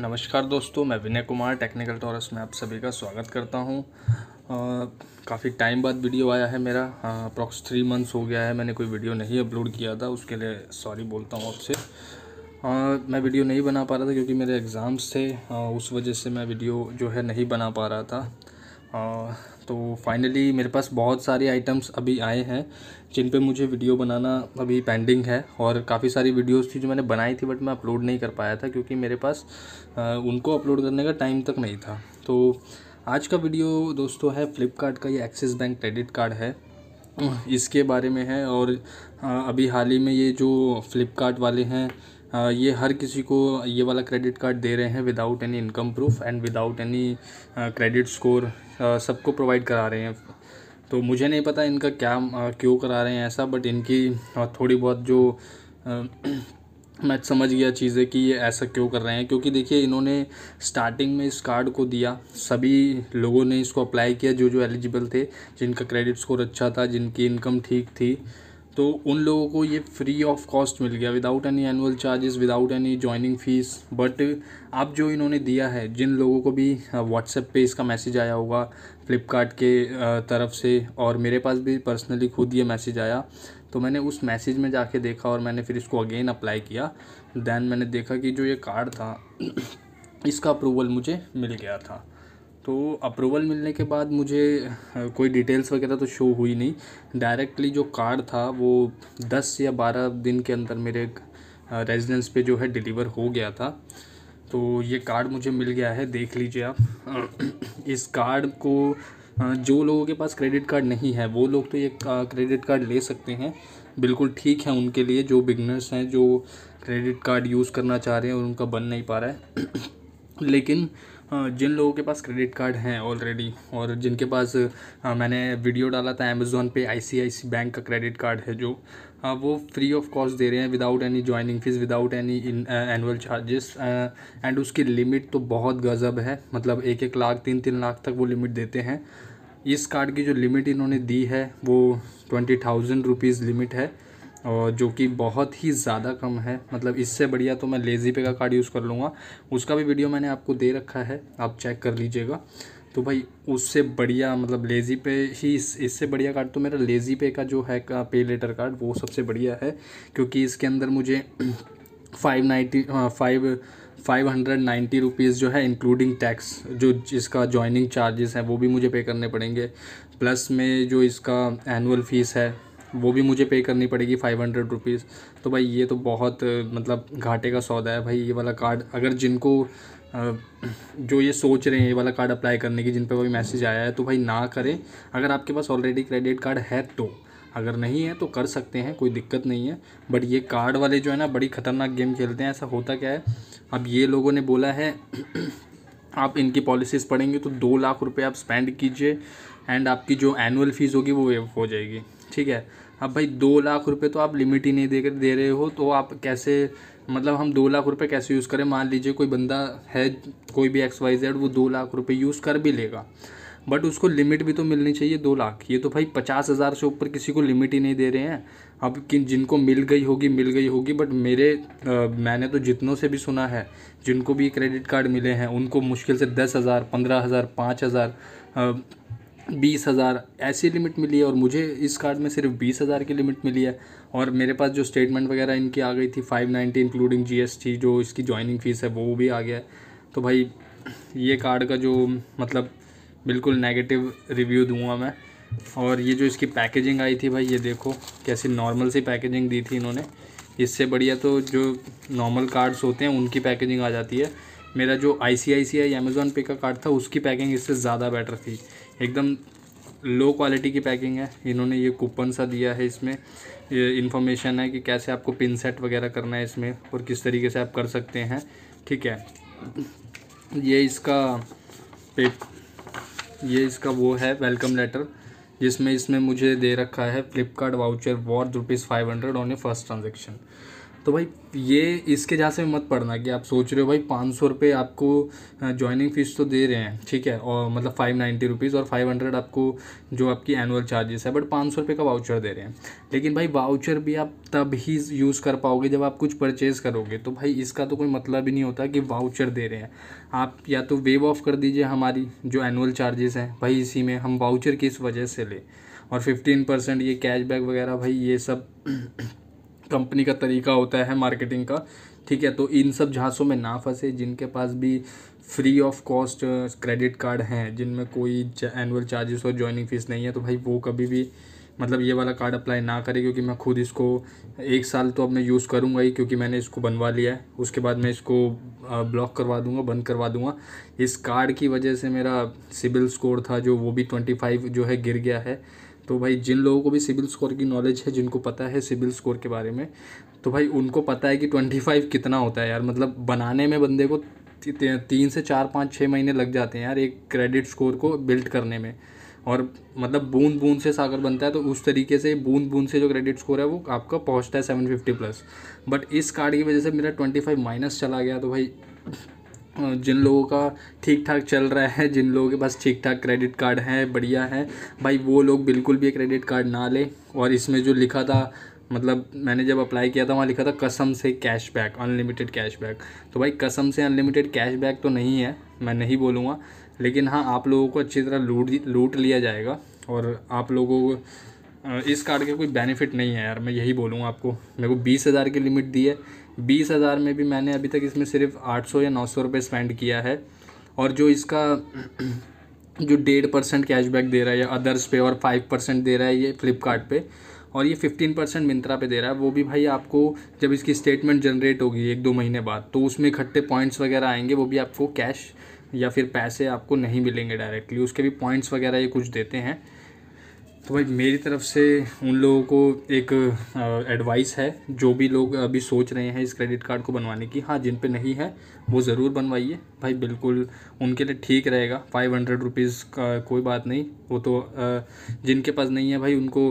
नमस्कार दोस्तों मैं विनय कुमार टेक्निकल टॉरस में आप सभी का स्वागत करता हूं काफ़ी टाइम बाद वीडियो आया है मेरा अप्रॉक्स थ्री मंथ्स हो गया है मैंने कोई वीडियो नहीं अपलोड किया था उसके लिए सॉरी बोलता हूं आपसे मैं वीडियो नहीं बना पा रहा था क्योंकि मेरे एग्ज़ाम्स थे आ, उस वजह से मैं वीडियो जो है नहीं बना पा रहा था आ, तो फाइनली मेरे पास बहुत सारे आइटम्स अभी आए हैं जिन पे मुझे वीडियो बनाना अभी पेंडिंग है और काफ़ी सारी वीडियोस थी जो मैंने बनाई थी बट मैं अपलोड नहीं कर पाया था क्योंकि मेरे पास उनको अपलोड करने का टाइम तक नहीं था तो आज का वीडियो दोस्तों है फ़्लिपकार्ट का ये एक्सिस बैंक क्रेडिट कार्ड है इसके बारे में है और अभी हाल ही में ये जो फ़्लिपकार्ट वाले हैं ये हर किसी को ये वाला क्रेडिट कार्ड दे रहे हैं without any income proof and without any credit score सबको प्रोवाइड करा रहे हैं तो मुझे नहीं पता इनका क्या क्यों करा रहे हैं ऐसा बट इनकी थोड़ी बहुत जो मैं समझ गया चीज़ें कि ये ऐसा क्यों कर रहे हैं क्योंकि देखिए इन्होंने स्टार्टिंग में इस कार्ड को दिया सभी लोगों ने इसको अप्लाई किया जो जो एलिजिबल थे जिनका क्रेडिट स्कोर अच्छा था जिनकी इनकम ठीक थी तो उन लोगों को ये फ्री ऑफ कॉस्ट मिल गया without any annual charges without any joining fees but अब जो इन्होंने दिया है जिन लोगों को भी व्हाट्सएप पे इसका मैसेज आया होगा फ्लिपकार्ट के तरफ से और मेरे पास भी पर्सनली खुद ये मैसेज आया तो मैंने उस मैसेज में जाके देखा और मैंने फिर इसको अगेन अप्लाई किया दैन मैंने देखा कि जो ये कार्ड था इसका अप्रूवल मुझे मिल गया था तो अप्रूवल मिलने के बाद मुझे कोई डिटेल्स वगैरह तो शो हुई नहीं डायरेक्टली जो कार्ड था वो दस या बारह दिन के अंदर मेरे रेजिडेंस पे जो है डिलीवर हो गया था तो ये कार्ड मुझे मिल गया है देख लीजिए आप इस कार्ड को जो लोगों के पास क्रेडिट कार्ड नहीं है वो लोग तो ये क्रेडिट कार्ड ले सकते हैं बिल्कुल ठीक है उनके लिए जो बिगनर्स हैं जो क्रेडिट कार्ड यूज़ करना चाह रहे हैं और उनका बन नहीं पा रहा है लेकिन हाँ, जिन लोगों के पास क्रेडिट कार्ड हैं ऑलरेडी और जिनके पास हाँ, मैंने वीडियो डाला था अमेज़ोन पे आई बैंक का क्रेडिट कार्ड है जो हाँ, वो फ्री ऑफ कॉस्ट दे रहे हैं without any joining fees without any annual charges and उसकी लिमिट तो बहुत गज़ब है मतलब एक एक लाख तीन तीन लाख तक वो लिमिट देते हैं इस कार्ड की जो लिमिट इन्होंने दी है वो ट्वेंटी थाउजेंड रुपीज़ लिमिट है और जो कि बहुत ही ज़्यादा कम है मतलब इससे बढ़िया तो मैं लेज़ी पे का कार्ड यूज़ कर लूँगा उसका भी वीडियो मैंने आपको दे रखा है आप चेक कर लीजिएगा तो भाई उससे बढ़िया मतलब लेज़ी पे ही इस, इससे बढ़िया कार्ड तो मेरा लेज़ी पे का जो है का पे लेटर कार्ड वो सबसे बढ़िया है क्योंकि इसके अंदर मुझे five ninety five five hundred ninety rupees जो है इंक्लूडिंग टैक्स जो इसका जॉइनिंग चार्जेस हैं वो भी मुझे पे करने पड़ेंगे प्लस में जो इसका एनुअल फ़ीस है वो भी मुझे पे करनी पड़ेगी फ़ाइव हंड्रेड रुपीज़ तो भाई ये तो बहुत मतलब घाटे का सौदा है भाई ये वाला कार्ड अगर जिनको जो ये सोच रहे हैं ये वाला कार्ड अप्लाई करने की जिन पर कोई मैसेज आया है तो भाई ना करें अगर आपके पास ऑलरेडी क्रेडिट कार्ड है तो अगर नहीं है तो कर सकते हैं कोई दिक्कत नहीं है बट ये कार्ड वाले जो है ना बड़ी ख़तरनाक गेम खेलते हैं ऐसा होता क्या है अब ये लोगों ने बोला है आप इनकी पॉलिसीज़ पढ़ेंगे तो दो लाख रुपए आप स्पेंड कीजिए एंड आपकी जो एनुअल फ़ीस होगी वो वेव हो जाएगी ठीक है अब भाई दो लाख रुपए तो आप लिमिट ही नहीं दे दे रहे हो तो आप कैसे मतलब हम दो लाख रुपए कैसे यूज़ करें मान लीजिए कोई बंदा है कोई भी एक्स वाई जेड वो दो लाख रुपए यूज़ कर भी लेगा बट उसको लिमिट भी तो मिलनी चाहिए दो लाख ये तो भाई पचास हज़ार से ऊपर किसी को लिमिट ही नहीं दे रहे हैं अब किन जिनको मिल गई होगी मिल गई होगी बट मेरे आ, मैंने तो जितनों से भी सुना है जिनको भी क्रेडिट कार्ड मिले हैं उनको मुश्किल से दस हज़ार पंद्रह हज़ार पाँच हज़ार बीस हज़ार ऐसी लिमिट मिली है और मुझे इस कार्ड में सिर्फ बीस हज़ार की लिमिट मिली है और मेरे पास जो स्टेटमेंट वगैरह इनकी आ गई थी फाइव नाइन्टी इंक्लूडिंग जीएसटी जो इसकी ज्वाइनिंग फ़ीस है वो भी आ गया है तो भाई ये कार्ड का जो मतलब बिल्कुल नेगेटिव रिव्यू दूंगा मैं और ये जो इसकी पैकेजिंग आई थी भाई ये देखो कैसी नॉर्मल सी पैकेजिंग दी थी इन्होंने इससे बढ़िया तो जो नॉर्मल कार्ड्स होते हैं उनकी पैकेजिंग आ जाती है मेरा जो आई सी आई सी आई अमेज़ोन पे का कार्ड था उसकी पैकिंग इससे ज़्यादा बेटर थी एकदम लो क्वालिटी की पैकिंग है इन्होंने ये कूपन सा दिया है इसमें इन्फॉर्मेशन है कि कैसे आपको पिन सेट वगैरह करना है इसमें और किस तरीके से आप कर सकते हैं ठीक है ये इसका पे ये इसका वो है वेलकम लेटर जिसमें इसमें मुझे दे रखा है Flipkart voucher worth rupees five hundred on a first transaction तो भाई ये इसके से मत पढ़ना कि आप सोच रहे हो भाई पाँच सौ रुपये आपको ज्वाइनिंग फ़ीस तो दे रहे हैं ठीक है और मतलब फाइव नाइन्टी रुपीज़ और फाइव हंड्रेड आपको जो आपकी एनुअल चार्जेस है बट पाँच सौ रुपये का वाउचर दे रहे हैं लेकिन भाई वाउचर भी आप तब ही यूज़ कर पाओगे जब आप कुछ परचेज़ करोगे तो भाई इसका तो कोई मतलब ही नहीं होता कि वाउचर दे रहे हैं आप या तो वेव ऑफ कर दीजिए हमारी जो एनुअल चार्जेस हैं भाई इसी में हम वाउचर किस वजह से लें और फिफ्टीन परसेंट ये कैशबैक वगैरह भाई ये सब कंपनी का तरीका होता है मार्केटिंग का ठीक है तो इन सब झांसों में ना फंसे जिनके पास भी free of cost credit card हैं जिनमें कोई एनुअल चार्जेस और ज्वाइनिंग फ़ीस नहीं है तो भाई वो कभी भी मतलब ये वाला कार्ड अप्लाई ना करें क्योंकि मैं खुद इसको एक साल तो अब मैं यूज़ करूँगा ही क्योंकि मैंने इसको बनवा लिया है उसके बाद मैं इसको ब्लॉक करवा दूँगा बंद करवा दूँगा इस कार्ड की वजह से मेरा सिबिल स्कोर था जो वो भी ट्वेंटी फाइव जो है गिर गया है तो भाई जिन लोगों को भी सिविल स्कोर की नॉलेज है जिनको पता है सिविल स्कोर के बारे में तो भाई उनको पता है कि ट्वेंटी फाइव कितना होता है यार मतलब बनाने में बंदे को तीन से चार पाँच छः महीने लग जाते हैं यार एक क्रेडिट स्कोर को बिल्ड करने में और मतलब बूंद बूंद से सागर बनता है तो उस तरीके से बूंद बूंद से जो क्रेडिट स्कोर है वो आपका पहुंचता है सेवन फिफ्टी प्लस बट इस कार्ड की वजह से मेरा ट्वेंटी फाइव माइनस चला गया तो भाई जिन लोगों का ठीक ठाक चल रहा है जिन लोगों के पास ठीक ठाक क्रेडिट कार्ड है बढ़िया है भाई वो लोग बिल्कुल भी क्रेडिट कार्ड ना लें और इसमें जो लिखा था मतलब मैंने जब अप्लाई किया था वहाँ लिखा था कसम से कैशबैक अनलिमिटेड कैशबैक तो भाई कसम से अनलिमिटेड कैशबैक तो नहीं है मैं नहीं बोलूँगा लेकिन हाँ आप लोगों को अच्छी तरह लूट लूट लिया जाएगा और आप लोगों को इस कार्ड के कोई बेनिफिट नहीं है यार मैं यही बोलूँगा आपको मेरे को बीस हज़ार की लिमिट दी है बीस हज़ार में भी मैंने अभी तक इसमें सिर्फ आठ सौ या नौ सौ रुपये स्पेंड किया है और जो इसका जो डेढ़ परसेंट कैशबैक दे रहा है या अदर्स पे और फाइव परसेंट दे रहा है ये फ्लिपकार्ट पे और ये फिफ्टीन परसेंट मिंत्रा पे दे रहा है वो भी भाई आपको जब इसकी स्टेटमेंट जनरेट होगी एक दो महीने बाद तो उसमें इकट्ठे पॉइंट्स वगैरह आएंगे वो भी आपको कैश या फिर पैसे आपको नहीं मिलेंगे डायरेक्टली उसके भी पॉइंट्स वगैरह ये कुछ देते हैं तो भाई मेरी तरफ से उन लोगों को एक एडवाइस है जो भी लोग अभी सोच रहे हैं इस क्रेडिट कार्ड को बनवाने की हाँ जिन पे नहीं है वो ज़रूर बनवाइए भाई बिल्कुल उनके लिए ठीक रहेगा फाइव हंड्रेड रुपीज़ का कोई बात नहीं वो तो जिनके पास नहीं है भाई उनको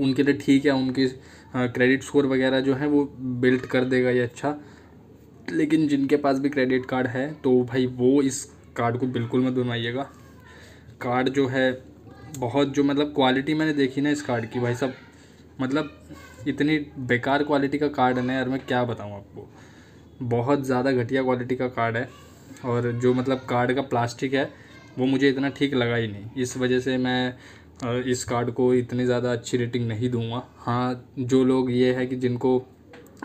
उनके लिए ठीक है उनके क्रेडिट स्कोर वगैरह जो है वो बिल्ट कर देगा ये अच्छा लेकिन जिनके पास भी क्रेडिट कार्ड है तो भाई वो इस कार्ड को बिल्कुल मत बनवाइएगा कार्ड जो है बहुत जो मतलब क्वालिटी मैंने देखी ना इस कार्ड की भाई सब मतलब इतनी बेकार क्वालिटी का कार्ड है ना यार मैं क्या बताऊँ आपको बहुत ज़्यादा घटिया क्वालिटी का कार्ड है और जो मतलब कार्ड का प्लास्टिक है वो मुझे इतना ठीक लगा ही नहीं इस वजह से मैं इस कार्ड को इतनी ज़्यादा अच्छी रेटिंग नहीं दूंगा हाँ जो लोग ये है कि जिनको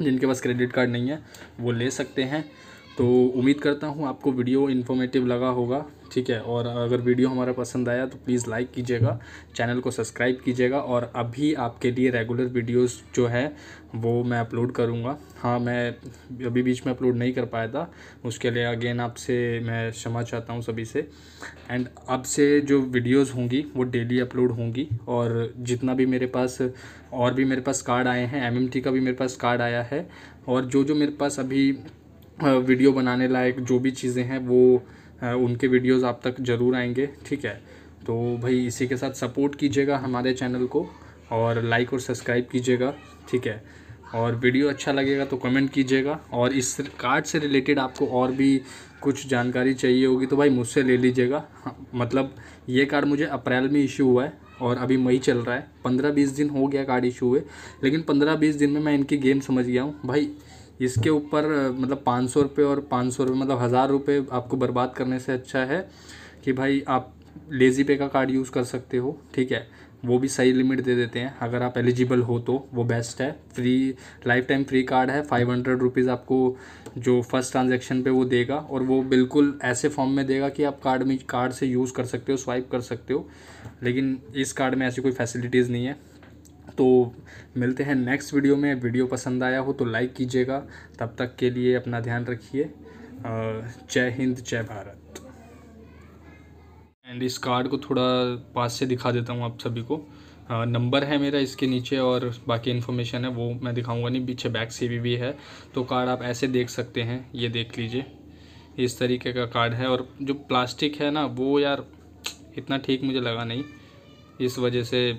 जिनके पास क्रेडिट कार्ड नहीं है वो ले सकते हैं तो उम्मीद करता हूँ आपको वीडियो इन्फॉर्मेटिव लगा होगा ठीक है और अगर वीडियो हमारा पसंद आया तो प्लीज़ लाइक कीजिएगा चैनल को सब्सक्राइब कीजिएगा और अभी आपके लिए रेगुलर वीडियोस जो है वो मैं अपलोड करूँगा हाँ मैं अभी बीच में अपलोड नहीं कर पाया था उसके लिए अगेन आपसे मैं क्षमा चाहता हूँ सभी से एंड अब से जो वीडियोस होंगी वो डेली अपलोड होंगी और जितना भी मेरे पास और भी मेरे पास कार्ड आए हैं एम का भी मेरे पास कार्ड आया है और जो जो मेरे पास अभी वीडियो बनाने लायक जो भी चीज़ें हैं वो उनके वीडियोस आप तक ज़रूर आएंगे ठीक है तो भाई इसी के साथ सपोर्ट कीजिएगा हमारे चैनल को और लाइक और सब्सक्राइब कीजिएगा ठीक है और वीडियो अच्छा लगेगा तो कमेंट कीजिएगा और इस कार्ड से रिलेटेड आपको और भी कुछ जानकारी चाहिए होगी तो भाई मुझसे ले लीजिएगा हाँ, मतलब ये कार्ड मुझे अप्रैल में इशू हुआ है और अभी मई चल रहा है पंद्रह बीस दिन हो गया कार्ड इशू हुए लेकिन पंद्रह बीस दिन में मैं इनकी गेम समझ गया हूँ भाई इसके ऊपर मतलब पाँच सौ रुपये और पाँच सौ रुपये मतलब हज़ार रुपये आपको बर्बाद करने से अच्छा है कि भाई आप लेज़ी पे का कार्ड यूज़ कर सकते हो ठीक है वो भी सही लिमिट दे देते हैं अगर आप एलिजिबल हो तो वो बेस्ट है free lifetime free card है फाइव हंड्रेड रुपीज़ आपको जो फर्स्ट ट्रांजेक्शन पे वो देगा और वो बिल्कुल ऐसे फॉर्म में देगा कि आप कार्ड में कार्ड से यूज़ कर सकते हो स्वाइप कर सकते हो लेकिन इस कार्ड में ऐसी कोई फैसिलिटीज़ नहीं है तो मिलते हैं नेक्स्ट वीडियो में वीडियो पसंद आया हो तो लाइक कीजिएगा तब तक के लिए अपना ध्यान रखिए जय हिंद जय भारत एंड इस कार्ड को थोड़ा पास से दिखा देता हूँ आप सभी को नंबर है मेरा इसके नीचे और बाकी इन्फॉर्मेशन है वो मैं दिखाऊंगा नहीं पीछे बैक से भी, भी है तो कार्ड आप ऐसे देख सकते हैं ये देख लीजिए इस तरीके का कार्ड है और जो प्लास्टिक है ना वो यार इतना ठीक मुझे लगा नहीं इस वजह से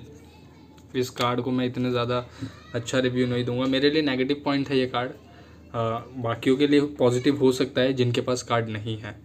इस कार्ड को मैं इतने ज़्यादा अच्छा रिव्यू नहीं दूंगा मेरे लिए नेगेटिव पॉइंट है ये कार्ड हाँ, बाकियों के लिए पॉजिटिव हो सकता है जिनके पास कार्ड नहीं है